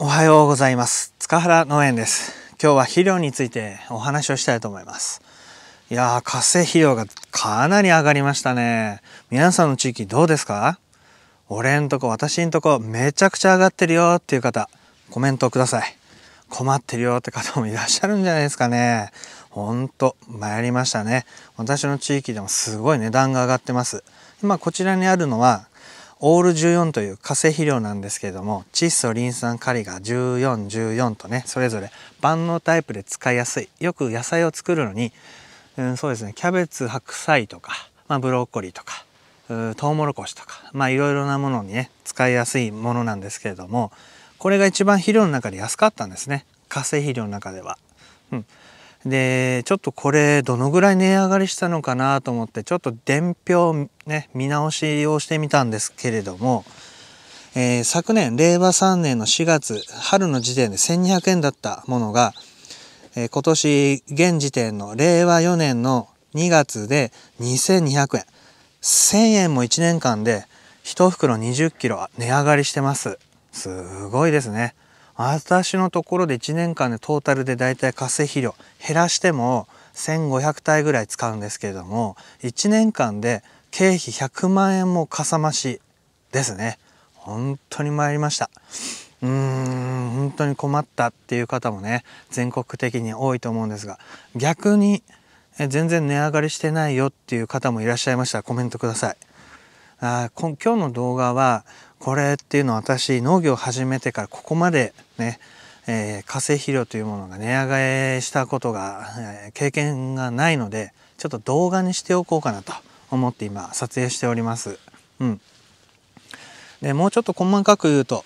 おはようございます塚原農園です今日は肥料についてお話をしたいと思いますいやー活性肥料がかなり上がりましたね皆さんの地域どうですか俺んとこ私んとこめちゃくちゃ上がってるよっていう方コメントください困ってるよって方もいらっしゃるんじゃないですかねほんと参りましたね私の地域でもすごい値段が上がってます今こちらにあるのはオール14という化成肥料なんですけれども窒素リン酸カリが1414とねそれぞれ万能タイプで使いやすいよく野菜を作るのに、うん、そうですねキャベツ白菜とか、まあ、ブロッコリーとかうトウモロコシとかまあいろいろなものにね使いやすいものなんですけれどもこれが一番肥料の中で安かったんですね化成肥料の中では。うん、でちょっとこれどのぐらい値上がりしたのかなと思ってちょっと伝票ね見直しをしてみたんですけれども、えー、昨年令和3年の4月春の時点で1200円だったものが、えー、今年現時点の令和4年の2月で2200円1000円も1年間で1袋2 0キロ値上がりしてますすごいですね。私のところで1年間でトータルでだいたい化成肥料減らしても1,500体ぐらい使うんですけれども1年間で経費100万円もかさ増しですね本当に参りましたうーん本当に困ったっていう方もね全国的に多いと思うんですが逆に全然値上がりしてないよっていう方もいらっしゃいましたらコメントくださいあ今日の動画はこれっていうのは私農業を始めてからここまでね、えー、化成肥料というものが値上がりしたことが、えー、経験がないのでちょっと動画にしておこうかなと思って今撮影しております。うん、でもうちょっと細かく言うと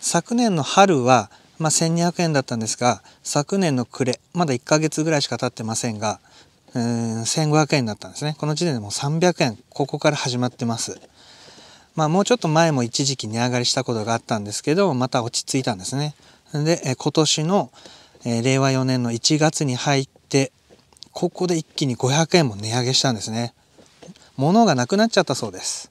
昨年の春は、まあ、1200円だったんですが昨年の暮れまだ1ヶ月ぐらいしか経ってませんがうん1500円だったんですねこの時点でもう300円ここから始まってます。まあもうちょっと前も一時期値上がりしたことがあったんですけど、また落ち着いたんですね。で、今年の、え令和4年の1月に入って、ここで一気に500円も値上げしたんですね。物がなくなっちゃったそうです。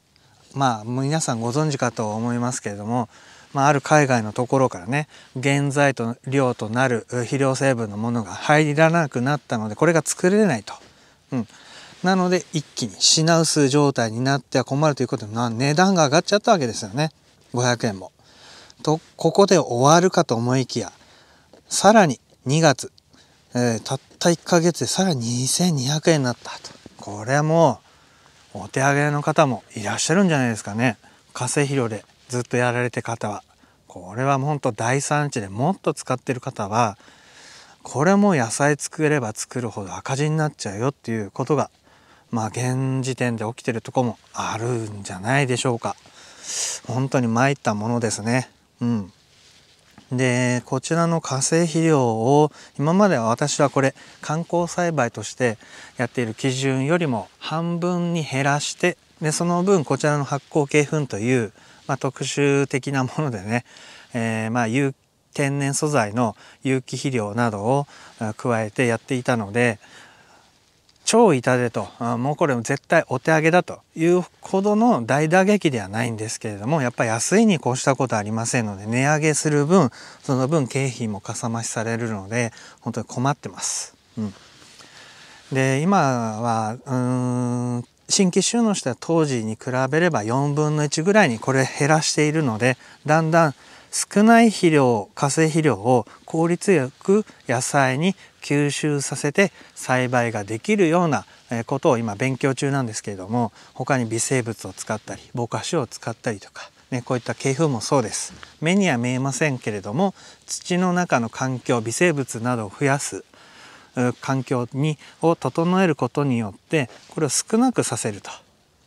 まあ皆さんご存知かと思いますけれども、まあ、ある海外のところからね原材料となる肥料成分のものが入らなくなったのでこれが作れないと、うん、なので一気に品薄状態になっては困るということで値段が上がっちゃったわけですよね500円も。とここで終わるかと思いきやさらに2月、えー、たった1ヶ月でさらに2200円になったとこれはもうお手上げの方もいらっしゃるんじゃないですかね加肥料でずっとやられて方はこれはほんと大産地でもっと使ってる方はこれも野菜作れば作るほど赤字になっちゃうよっていうことがまあ現時点で起きてるとこもあるんじゃないでしょうか本当に参ったものですねうんでこちらの化成肥料を今までは私はこれ観光栽培としてやっている基準よりも半分に減らしてでその分こちらの発酵系粉という、まあ、特殊的なものでね、えー、まあ有天然素材の有機肥料などを加えてやっていたので、超痛手ともうこれも絶対お手上げだというほどの大打撃ではないんですけれどもやっぱり安いに越したことはありませんので値上げする分その分経費もかさ増しされるので本当に困ってます。うん、で今はうん新規収納した当時に比べれば4分の1ぐらいにこれ減らしているのでだんだん少ない肥料化成肥料を効率よく野菜に吸収させて栽培ができるようなことを今勉強中なんですけれども他に微生物を使ったりぼかしを使ったりとか、ね、こういった系風もそうです目には見えませんけれども土の中の環境微生物などを増やす環境にを整えることによってこれを少なくさせる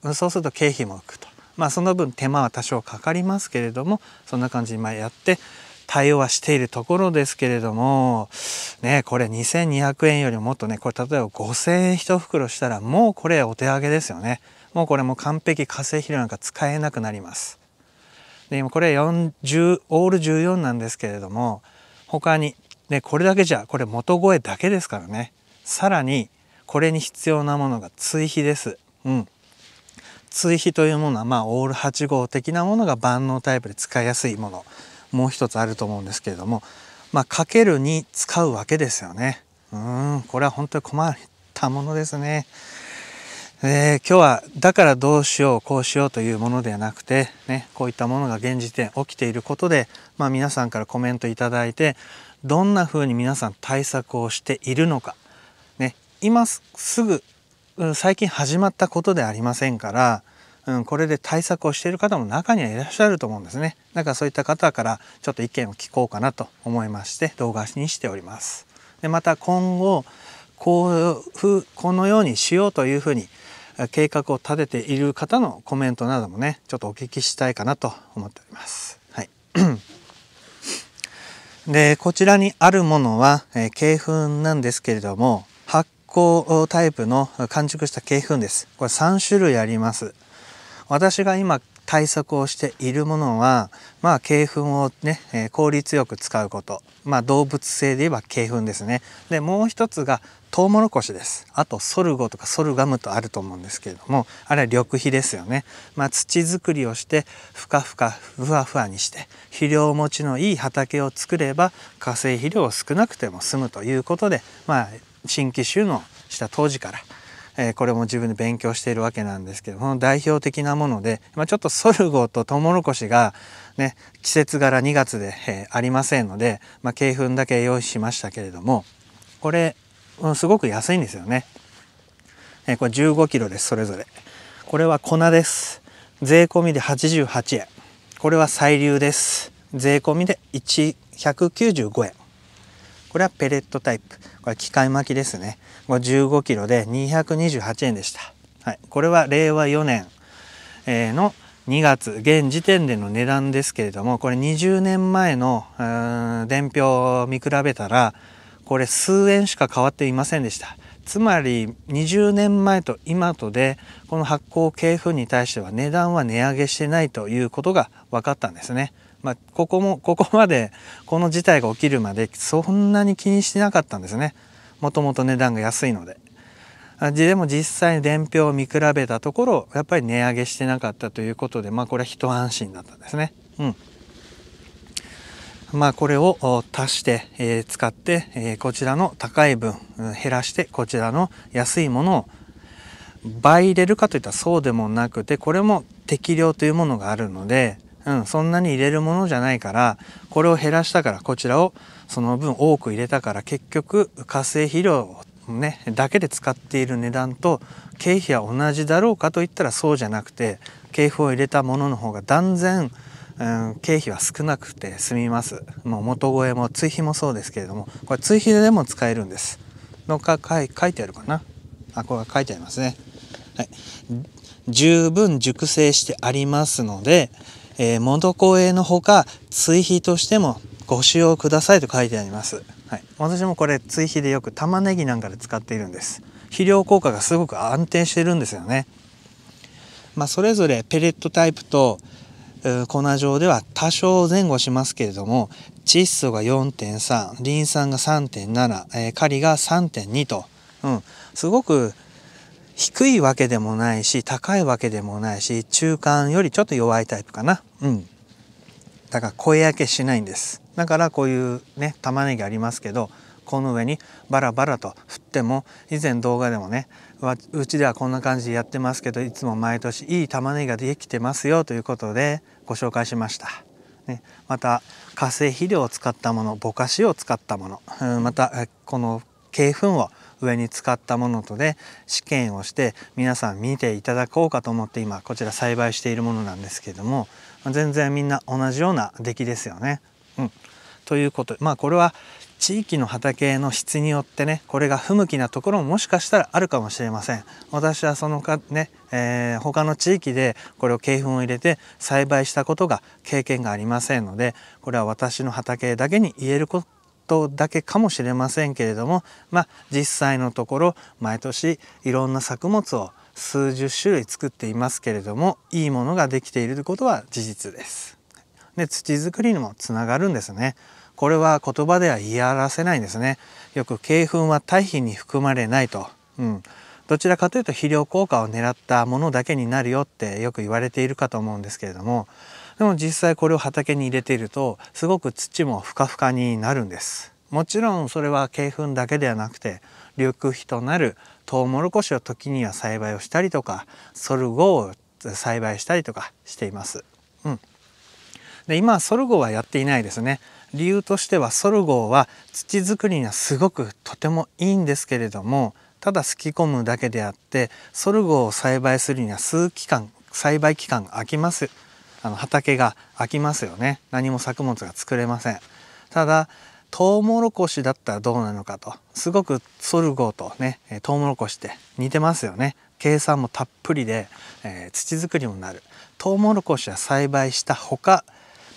とそうすると経費も浮くとまあ、その分手間は多少かかりますけれどもそんな感じにやって対応はしているところですけれども、ね、これ2200円よりももっとね、これ例えば5000円1袋したらもうこれお手上げですよね。もうこれも完璧化成肥料なんか使えなくなります。で、今これ40、オール14なんですけれども、他に、ね、これだけじゃ、これ元声だけですからね。さらに、これに必要なものが追肥です。うん。追肥というものは、まあ、オール8号的なものが万能タイプで使いやすいものもう一つあると思うんですけれども、まあ、かけるに使うわけですよね。うんこれは本当に困ったものですね。えー、今日はだからどうしようこうしようというものではなくて、ね、こういったものが現時点起きていることで、まあ、皆さんからコメントいただいてどんなふうに皆さん対策をしているのか、ね、今すぐ最近始まったことでありませんから、うん、これで対策をしている方も中にはいらっしゃると思うんですねだからそういった方からちょっと意見を聞こうかなと思いまして動画にしておりますでまた今後こうこのようにしようというふうに計画を立てている方のコメントなどもねちょっとお聞きしたいかなと思っております。はい、でこちらにあるものは、えー、鶏粉なんですけれども行タイプの完熟した鶏粉です。これ3種類あります。私が今対策をしているものは、まあ、鶏粉をね、え効率よく使うこと。まあ、動物性で言えば鶏粉ですね。で、もう一つがトウモロコシです。あと、ソルゴとかソルガムとあると思うんですけれども、あれは緑肥ですよね。まあ、土作りをして、ふかふか、ふわふわにして、肥料持ちのいい畑を作れば、化成肥料を少なくても済むということで、まあ、新規収納した当時から、えー、これも自分で勉強しているわけなんですけどこの代表的なもので、まあ、ちょっとソルゴとトウモロコシが、ね、季節柄2月で、えー、ありませんので、まあ、鶏粉だけ用意しましたけれどもこれ、うん、すごく安いんですよね。えー、これ1 5キロですそれぞれ。これは粉です。税込みで88円。これは細粒です。税込みで195円。これはペレットタイプこれ機械巻きですねこれ15キロで228円でした、はい、これは令和4年、えの2月現時点での値段ですけれどもこれ20年前の伝票を見比べたらこれ数円しか変わっていませんでしたつまり20年前と今とでこの発行系譜に対しては値段は値上げしてないということが分かったんですね。まあ、ここもここまでこの事態が起きるまでそんなに気にしてなかったんですねもともと値段が安いので。でも実際に伝票を見比べたところやっぱり値上げしてなかったということでまあこれは一安心だったんですね。うん、まあこれを足して、使って、こちらの高い分、減らしてこちらの安いものを倍入れるかといったらそうでもなくてこれも適量というものがあるのでうん、そんなに入れるものじゃないから、これを減らしたから、こちらをその分多く入れたから、結局、化成肥料ね、だけで使っている値段と経費は同じだろうかといったらそうじゃなくて、経費を入れたものの方が断然、うん、経費は少なくて済みます。もう元越えも追肥もそうですけれども、これ追肥でも使えるんです。のか書い書いてあるかなあ、これ書いてありますね。はい。十分熟成してありますので、えー、元公営のほか追肥としてもご使用くださいと書いてあります、はい、私もこれ追肥でよく玉ねぎなんかで使っているんです肥料効果がすごく安定してるんですよね、まあ、それぞれペレットタイプと粉状では多少前後しますけれども窒素が4.3リン酸が3.7、えー、カリが3.2と、うん、すごく低いわけでもないし高いわけでもないし中間よりちょっと弱いタイプかなうんだから声焼けしないんですだからこういうね玉ねぎありますけどこの上にバラバラと振っても以前動画でもねうちではこんな感じでやってますけどいつも毎年いい玉ねぎができてますよということでご紹介しました。ね、また化成肥料を使ったものぼかしを使ったもの、うん、またこの鶏粉を上に使ったものとで試験をして皆さん見ていただこうかと思って今こちら栽培しているものなんですけども全然みんな同じような出来ですよね。うん、ということまあこれは地域の畑の質によってねこれが不向きなところももしかしたらあるかもしれません私はそのかね、えー、他の地域でこれを鶏粉を入れて栽培したことが経験がありませんのでこれは私の畑だけに言えることことだけかもしれませんけれども、まあ、実際のところ毎年いろんな作物を数十種類作っていますけれどもいいものができていることは事実です。で土作りにもつながるんですね。これは言葉では言い表せないんですね。よく鶏粉は堆肥に含まれないと。うん。どちらかというと肥料効果を狙ったものだけになるよってよく言われているかと思うんですけれどもでも実際これを畑に入れているとすごく土もふかふかになるんですもちろんそれは鶏粉だけではなくて緑肥となるトウモロコシを時には栽培をしたりとかソルゴを栽培したりとかしています、うん、で今ソルゴはやっていないですね理由としてはソルゴは土作りにはすごくとてもいいんですけれどもただすき込むだけであってソルゴを栽培するには数期間栽培期間が空きますあの畑が空きますよね何も作物が作れませんただトウモロコシだったらどうなのかとすごくソルゴとねトウモロコシって似てますよね計算もたっぷりで、えー、土作りもなるトウモロコシは栽培したほか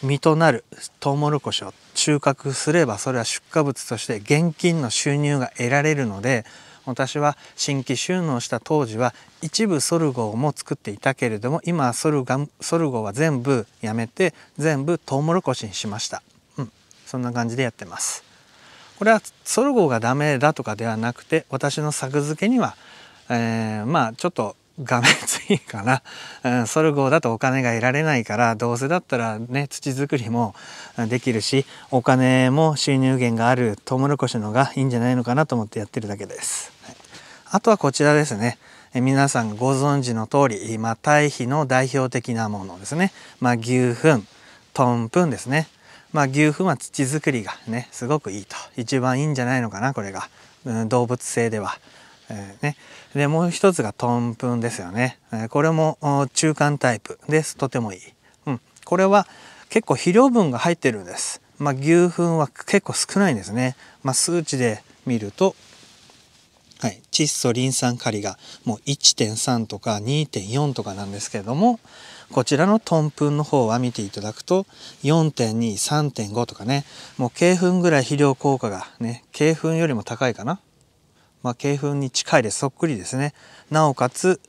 実となるトウモロコシを収穫すればそれは出荷物として現金の収入が得られるので私は新規収納した当時は一部ソルゴーも作っていたけれども今ソルガソルゴーは全部やめて全部トウモロコシにしました、うん、そんな感じでやってますこれはソルゴーがダメだとかではなくて私の作付けには、えー、まあちょっとがめついかうん、ソルゴだとお金が得られないからどうせだったらね土作りもできるしお金も収入源があるトウモロコシのがいいんじゃないのかなと思ってやってるだけです。はい、あとはこちらですね。え皆さんご存知の通り、まあ、堆肥の代表的なものですね。まあ、牛糞、トンプンですね。まあ、牛糞は土作りがね、すごくいいと。一番いいんじゃないのかな、これが。うん、動物性では。えー、ね。で、もう一つがトンプンですよね。これも中間タイプです。とてもいい。うん。これは結構肥料分が入ってるんです。まあ、牛糞は結構少ないんですね。まあ、数値で見ると、はい、窒素リン酸カリがもう1.3とか2.4とかなんですけれども、こちらのトンプンの方は見ていただくと4.23.5とかねもう鶏粉ぐらい肥料効果がね鶏粉よりも高いかなまあ、鶏粉に近いでそっくりですねなおかつ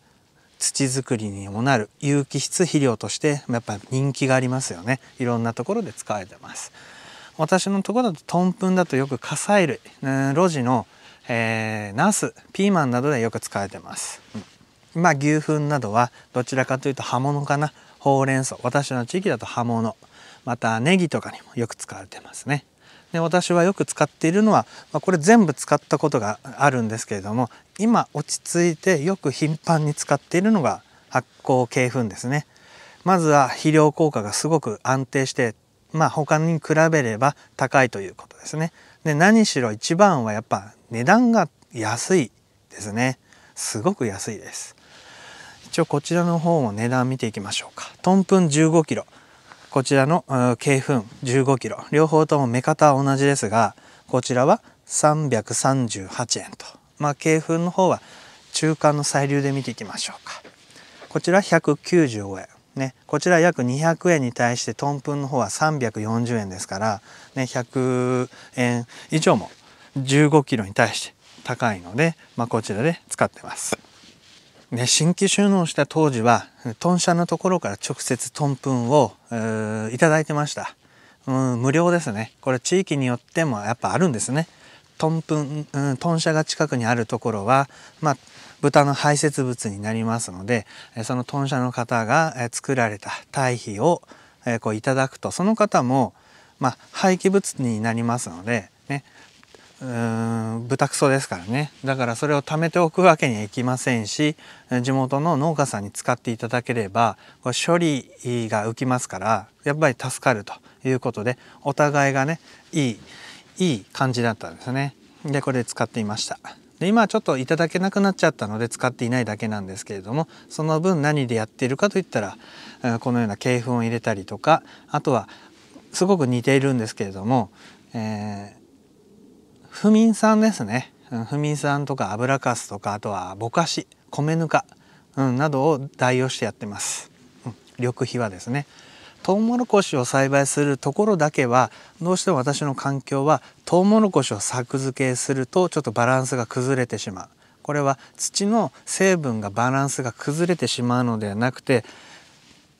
土作りにもなる有機質肥料としてやっぱ人気がありますよねいろんなところで使われてます私のところだとトンプンだとよく火砕類、路地の、えー、ナスピーマンなどでよく使われてます、うん、まあ牛糞などはどちらかというと葉物かなほうれん草私の地域だと葉物またネギとかにもよく使われてますねで私はよく使っているのは、まあ、これ全部使ったことがあるんですけれども今落ち着いてよく頻繁に使っているのが発酵系粉ですね。まずは肥料効果がすごく安定してまあ他に比べれば高いということですね。で何しろ一番はやっぱ値段が安いですね。すごく安いです。一応こちらの方も値段見ていきましょうか。トンプン1 5キロこちらの鶏粉1 5キロ、両方とも目方は同じですがこちらは338円とまあ鶏粉の方は中間の細流で見ていきましょうかこちら195円ねこちら約200円に対してトンプンの方は340円ですからね100円以上も15キロに対して高いので、まあ、こちらで使ってます。ね、新規収納した当時は豚舎のところから直接豚粉をいただいてました、うん、無料ですねこれ地域によってもやっぱあるんですね豚粉、うん、豚舎が近くにあるところは、まあ、豚の排泄物になりますのでその豚舎の方が作られた堆肥をこういただくとその方も、まあ、廃棄物になりますのでうーん豚クソですからねだからそれを貯めておくわけにはいきませんし地元の農家さんに使っていただければこ処理が浮きますからやっぱり助かるということでお互いがねいいいい感じだったんですねでこれ使っていましたで今はちょっといただけなくなっちゃったので使っていないだけなんですけれどもその分何でやっているかといったらこのような鶏粉を入れたりとかあとはすごく似ているんですけれども、えー不眠んですね、不眠酸とか油かすとかあとはぼかし米ぬか、うん、などを代用してやってます、うん、緑肥はですねトウモロコシを栽培するところだけはどうしても私の環境はトウモロコシを作付けするとちょっとバランスが崩れてしまうこれは土の成分がバランスが崩れてしまうのではなくて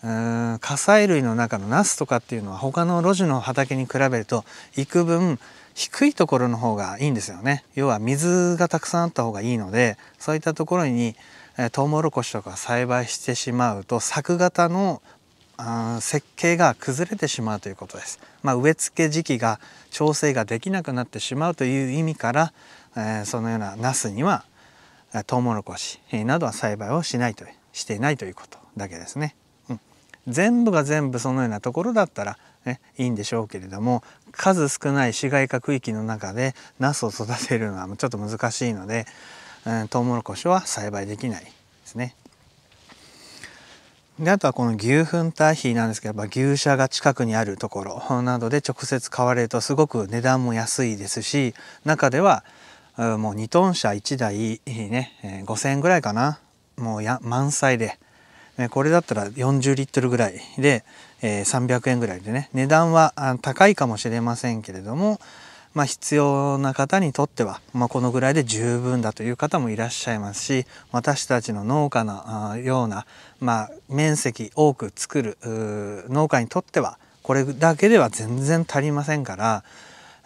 うーん火砕類の中のナスとかっていうのは他の路地の畑に比べると幾分低いところの方がいいんですよね要は水がたくさんあった方がいいのでそういったところにトウモロコシとか栽培してしまうと作型の設計が崩れてしまうということです、まあ、植え付け時期が調整ができなくなってしまうという意味から、えそのようなナスにはトウモロコシなどは栽培をしないとしていないということだけですね。全部が全部そのようなところだったら、ね、いいんでしょうけれども数少ない市街化区域の中でナスを育てるのはちょっと難しいので、うん、トウモロコシは栽培できないですね。であとはこの牛糞堆肥なんですけどやっぱ牛舎が近くにあるところなどで直接買われるとすごく値段も安いですし中ではもう2トン車1台ね5,000円ぐらいかなもうや満載でこれだったら40リットルぐらいで、え300円ぐらいでね値段は高いかもしれませんけれども、まあ、必要な方にとっては、まあ、このぐらいで十分だという方もいらっしゃいますし私たちの農家のような、まあ、面積多く作る農家にとってはこれだけでは全然足りませんから、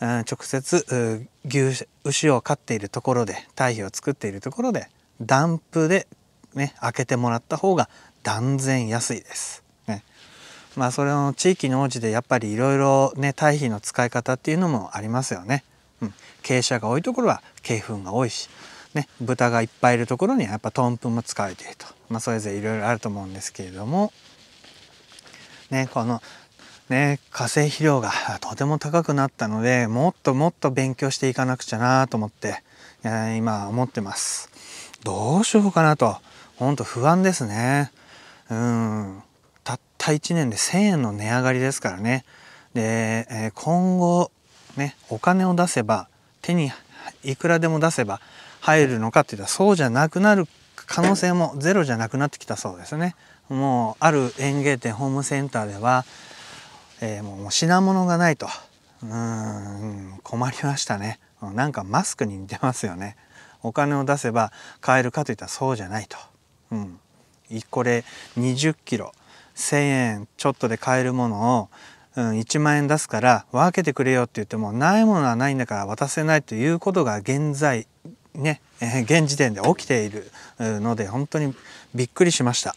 直接牛牛を飼っているところで堆肥を作っているところでダンプでね開けてもらった方が断然安いです。ね、まあそれの地域に応じでやっぱりいろいろね堆肥の使い方っていうのもありますよね。うん、傾斜が多いところは鶏粉が多いし、ね、豚がいっぱいいるところにはやっぱ豚ンも使われていると、まあ、それぞれいろいろあると思うんですけれども、ね、この、ね、化成肥料がとても高くなったのでもっともっと勉強していかなくちゃなと思って、え今思ってます。どうしようかなと本当不安ですね。うんたった1年で1,000円の値上がりですからねで、え今後ねお金を出せば手にいくらでも出せば入るのかっていったらそうじゃなくなる可能性もゼロじゃなくなってきたそうですね。もうある園芸店ホームセンターでは、えー、もう品物がないとうん困りましたねなんかマスクに似てますよねお金を出せば買えるかといったらそうじゃないと、うん、これ20キロ1,000円ちょっとで買えるものを、うん、1万円出すから分けてくれよって言ってもないものはないんだから渡せないということが現在ね、現時点で起きているので本当にびっくりしました。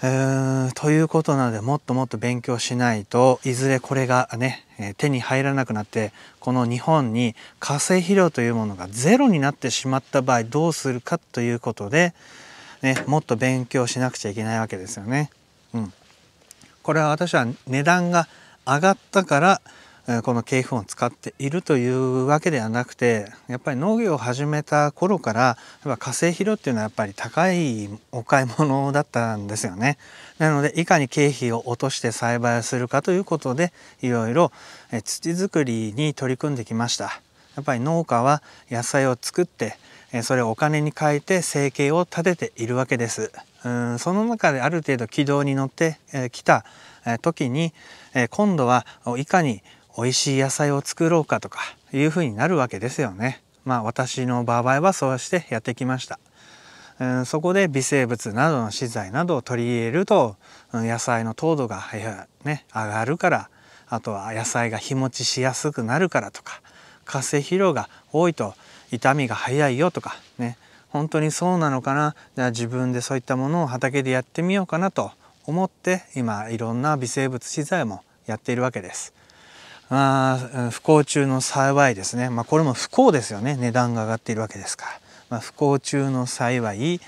ー、ということなのでもっともっと勉強しないといずれこれがね、手に入らなくなってこの日本に化成肥料というものがゼロになってしまった場合どうするかということで、ね、もっと勉強しなくちゃいけないわけですよね。うん、これは私は値段が上がったからこの経費を使っているというわけではなくてやっぱり農業を始めた頃からやっぱ化成肥料っていうのはやっぱり高いお買い物だったんですよね。なのでいかに経費を落として栽培するかということでいろいろ土作りに取り組んできました。やっぱり農家は野菜を作ってそれをお金に変えて生計を立てているわけです。うんその中である程度軌道に乗ってきた時に今度はいかに美味しい野菜を作ろうかとかいうふうになるわけですよね。まあ私の場合はそうしてやってきました。うんそこで微生物などの資材などを取り入れると野菜の糖度が、ね、上がるからあとは野菜が日持ちしやすくなるからとか活性疲労が多いと痛みが早いよとかね本当にそうなのかなじゃあ自分でそういったものを畑でやってみようかなと思って今いろんな微生物資材もやっているわけです。あ不幸中の幸いですね、まあ、これも不幸ですよね値段が上がっているわけですから、まあ、不幸中の幸い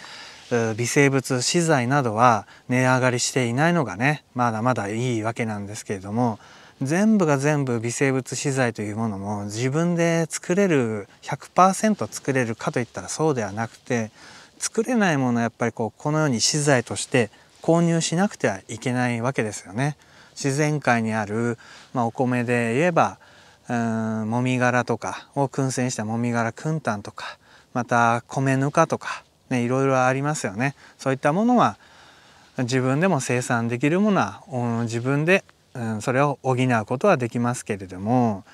微生物資材などは値上がりしていないのがねまだまだいいわけなんですけれども全部が全部微生物資材というものも自分で作れる100%作れるかといったらそうではなくて作れないものはやっぱりこうこのように資材として購入しなくてはいけないわけですよね。自然界にある、まあ、お米で言えばうんもみ殻とかを燻製したもみ殻燻炭とかまた米ぬかとか、ね、いろいろありますよね。そういったものは自分でも生産できるものは自分でうん、それを補うことはできますけれども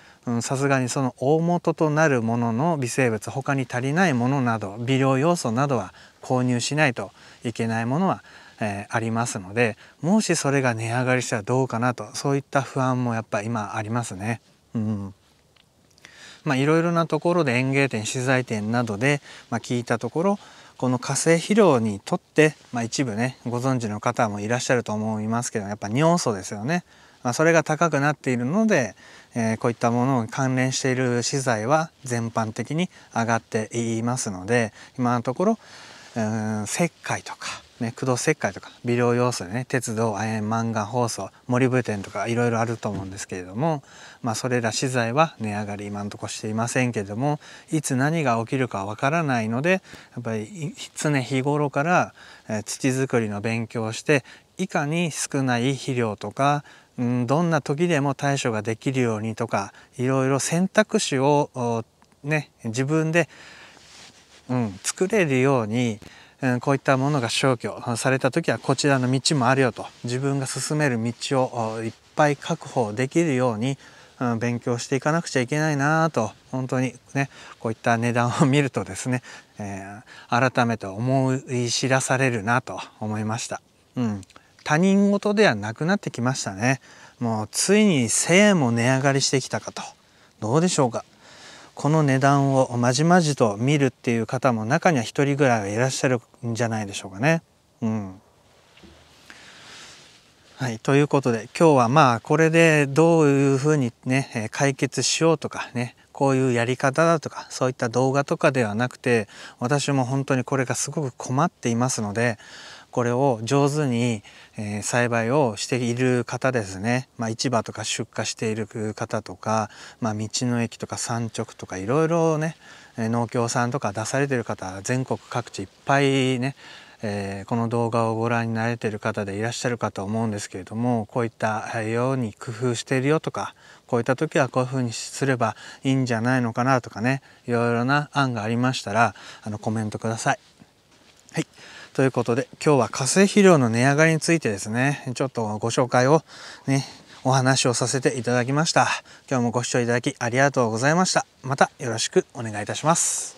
さすがにその大元となるものの微生物他に足りないものなど微量要素などは購入しないといけないものは、えー、ありますのでもしそれが値上がりしたらどうかなとそういった不安もやっぱ今ありますね。うんまあ、いろいろなところで園芸店資材店などで、まあ、聞いたところこの化成肥料にとって、まあ、一部ねご存知の方もいらっしゃると思いますけどやっぱ尿素ですよねまあ、それが高くなっているので、えー、こういったものを関連している資材は全般的に上がっていますので今のところうん石灰とか、ね、駆動石灰とか微量要素でね鉄道亜鉛漫画放送森部店とかいろいろあると思うんですけれども、まあ、それら資材は値上がり今のとこしていませんけれどもいつ何が起きるかわからないのでやっぱり常日頃から土作りの勉強をしていかに少ない肥料とかうん、どんな時でも対処ができるようにとかいろいろ選択肢を、ね、自分で、うん、作れるように、うん、こういったものが消去された時はこちらの道もあるよと自分が進める道をいっぱい確保できるように、うん、勉強していかなくちゃいけないなと本当にねこういった値段を見るとですね、えー、改めて思い知らされるなと思いました。うん他人事ではなくなってきましたねもうついに1000円も値上がりしてきたかとどうでしょうかこの値段をまじまじと見るっていう方も中には1人ぐらいはいらっしゃるんじゃないでしょうかね。うん、はい、ということで今日はまあこれでどういうふうにね解決しようとかねこういうやり方だとかそういった動画とかではなくて私も本当にこれがすごく困っていますのでこれを上手に、え栽培をしている方ですね、まあ、市場とか出荷している方とか、まあ、道の駅とか産直とかいろいろね農協さんとか出されてる方全国各地いっぱいねえー、この動画をご覧になれてる方でいらっしゃるかと思うんですけれどもこういったように工夫しているよとかこういった時はこういうふうにすればいいんじゃないのかなとかねいろいろな案がありましたらあのコメントください。はいということで今日は化成肥料の値上がりについてですねちょっとご紹介をねお話をさせていただきました今日もご視聴いただきありがとうございましたまたよろしくお願いいたします